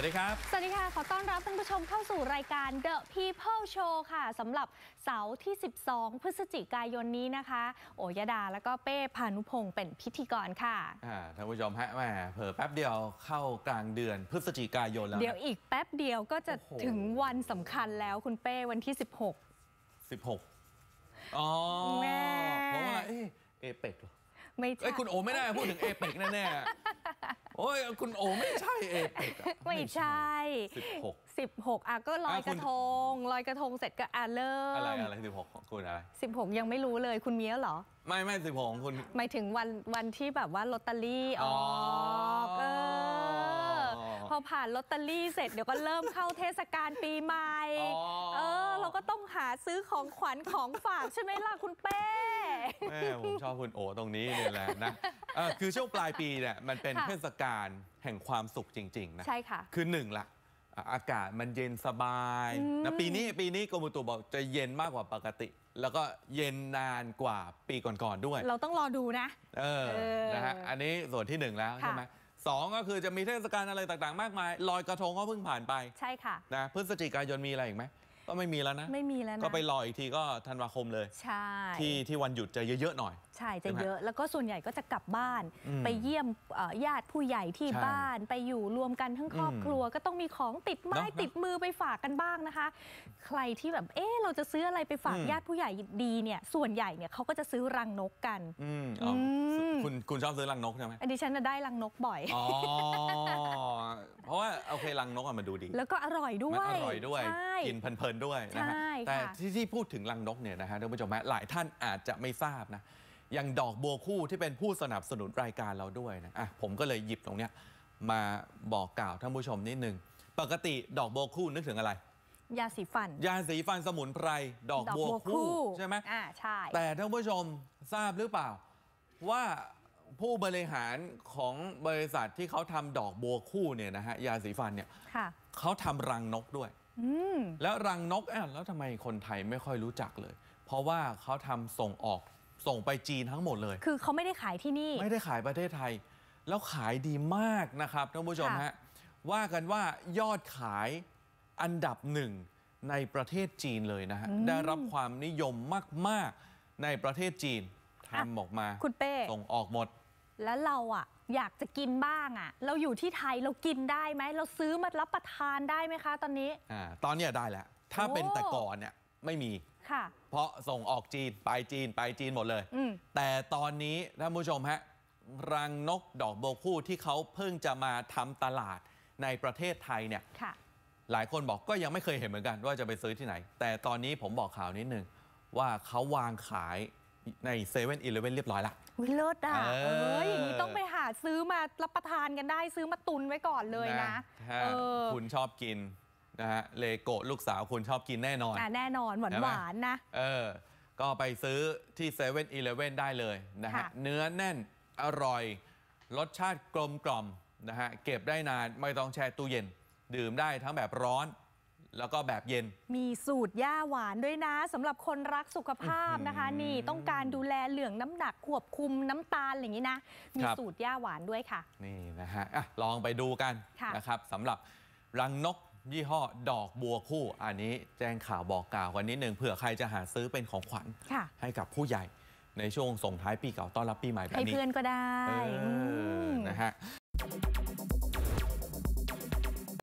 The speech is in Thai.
วัสดีครับ สวัสดีค่ะ ขอต้อนรับท่านผู้ชมเข้าสู่รายการ The People Show ค่ะ สำหรับเสาร์ที่ 12 พฤศจิกายนนี้นะคะ โอยดาแล้วก็เป้พานุพงศ์เป็นพิธีกรค่ะท่านผู้ชมฮะแหมเผ่อแป๊บเดียวเข้ากลางเดือนพฤศจิกายนแล้ว เดี๋ยวอีกแป๊บเดียวก็จะถึงวันสำคัญแล้วคุณเป้วันที่ 16 16 อ๋อแม่าะว่าเอเปกหรอ ไม่ใช่คุณโอไม่ได้พูดถึงเอเปกแน่ๆโอ้ยคุณโอไม่ใช่เอเกไม่ใช่ 16 16อ่ะก็ลอยกระทงลอยกระทงเสร็จก็อ่ะเริ่มอะไรอะไร16ของคุณอะไร16ยังไม่รู้เลยคุณเมียเหรอ ไม่ไม่16ของคุณหมายถึงวันวันที่แบบว่าลอตเตอรี่ออกเออพอผ่านลอตเตอรี่เสร็จเดี๋ยวก็เริ่มเข้าเทศกาลปีใหม่เออเราก็ต้องหาซื้อของขวัญของฝากใช่ไหมล่ะ คุณเป้แม่ผมชอบคุณโอตรงนี้เนี่ยแหละนะคือช่วงปลายปีเนี่ยมันเป็นเทศกาลแห่งความสุขจริงๆนะใช่ค่ะคือหนึ่งละอากาศมันเย็นสบายนะปีนี้ปีนี้กรมตุบอกจะเย็นมากกว่าปกติ แล้วก็เย็นนานกว่าปีก่อนๆด้วย เราต้องรอดูนะเออนะฮะอันนี้ส่วนที่หนึ่งแล้วใช่ไหมสองก็คือจะมีเทศกาลอะไรต่างๆ มากมาย ลอยกระทงก็เพิ่งผ่านไปใช่ค่ะนะพฤศจิกายนมีอะไรอีกไหมก็ไม่มีแล้วนะไม่มีแล้วนะ ก็ไปรออีกทีก็ธันวาคมเลยใช่ที่ที่วันหยุดจะเยอะๆหน่อยใช่จะเยอะแล้วก็ส่วนใหญ่ก็จะกลับบ้าน ไปเยี่ยมญาติผู้ใหญ่ที่บ้านไปอยู่รวมกันทั้งครอบครัวก็ต้องมีของติดไม้ติดมือไปฝากกันบ้างนะคะ ใครที่แบบเออเราจะซื้ออะไรไปฝากญาติผู้ใหญ่ดีเนี่ย ส่วนใหญ่เนี่ยเขาก็จะซื้อรังนกกันคุณคุณชอบซื้อรังนกใช่ไหมอันนี้ฉันได้รังนกบ่อยอ๋อเพราะว่าโอเครังนกมันดูดีแล้วก็อร่อยด้วยอร่อยด้วยกินเพลินๆด้วยนะฮะแต่ที่ที่พูดถึงรังนกเนี่ยนะฮะท่านผู้ชมหลายท่านอาจจะไม่ทราบนะอย่างดอกบัวคู่ ที่เป็นผู้สนับสนุนรายการเราด้วยนะอ่ะผมก็เลยหยิบตรงเนี้ยมาบอกกล่าวท่านผู้ชมนิดนึง ปกติดอกบัวคู่นึกถึงอะไร ยาสีฟัน ยาสีฟันสมุนไพรดอกบัวคู่ใช่ไหมอ่าใช่แต่ท่านผู้ชมทราบหรือเปล่าว่าผู้บริหารของบริษัทที่เขาทำดอกบัวคู่เนี่ยนะฮะยาสีฟันเนี่ยเขาทำรังนกด้วย แล้วรังนกแล้วทำไมคนไทยไม่ค่อยรู้จักเลย เพราะว่าเขาทำส่งออกส่งไปจีนทั้งหมดเลย คือเขาไม่ได้ขายที่นี่ ไม่ได้ขายประเทศไทย แล้วขายดีมากนะครับท่านผู้ชมฮะ ว่ากันว่ายอดขายอันดับหนึ่งในประเทศจีนเลยนะฮะ ได้รับความนิยมมากๆในประเทศจีนทำออกมา คุณเป้ส่งออกหมด แล้วเราอ่ะอยากจะกินบ้างอ่ะ เราอยู่ที่ไทยเรากินได้ไหม เราซื้อมารับประทานได้ไหมคะตอนนี้ อ่า ตอนนี้ได้แล้ว ถ้าเป็นแต่ก่อนเนี่ยไม่มีค่ะเพราะส่งออกจีนไปจีนไปจีนหมดเลย แต่ตอนนี้ท่านผู้ชมฮะ รังนกดอกโบกคู่ที่เขาเพิ่งจะมาทำตลาดในประเทศไทยเนี่ยค่ะ หลายคนบอกก็ยังไม่เคยเห็นเหมือนกันว่าจะไปซื้อที่ไหน แต่ตอนนี้ผมบอกข่าวนิดนึง ว่าเขาวางขายในเซเว่นอีเลเวนเรียบร้อยละวิเลิศอ่ะเอออย่างนี้ต้องไปหาซื้อมารับประทานกันได้ซื้อมาตุนไว้ก่อนเลยนะคุณชอบกินนะฮะเลโกะลูกสาวคุณชอบกินแน่นอนอ่แน่นอน หวานหวานนะเออก็ไปซื้อที่เซเว่นอีเลเว่นได้เลยนะฮะเนื้อแน่นอร่อยรสชาติกลมกล่อมนะฮะเก็บได้นานไม่ต้องแช่ตู้เย็นดื่มได้ทั้งแบบร้อนแล้วก็แบบเย็น มีสูตรย่าหวานด้วยนะสำหรับคนรักสุขภาพนะคะ นี่ต้องการดูแลเหลืองน้ำหนักควบคุมน้ำตาลอย่างนี้นะมีสูตรย่าหวานด้วยค่ะนี่นะฮะอะลองไปดูกันนะครับสำหรับรังนกยี่ห้อดอกบัวคู่อันนี้แจ้งข่าวบอกกล่าวกันนิดหนึ่งเผื่อใครจะหาซื้อเป็นของขวัญให้กับผู้ใหญ่ในช่วงส่งท้ายปีเก่าต้อนรับปีใหม่แบบนี้ให้เพื่อนก็ได้นะฮะ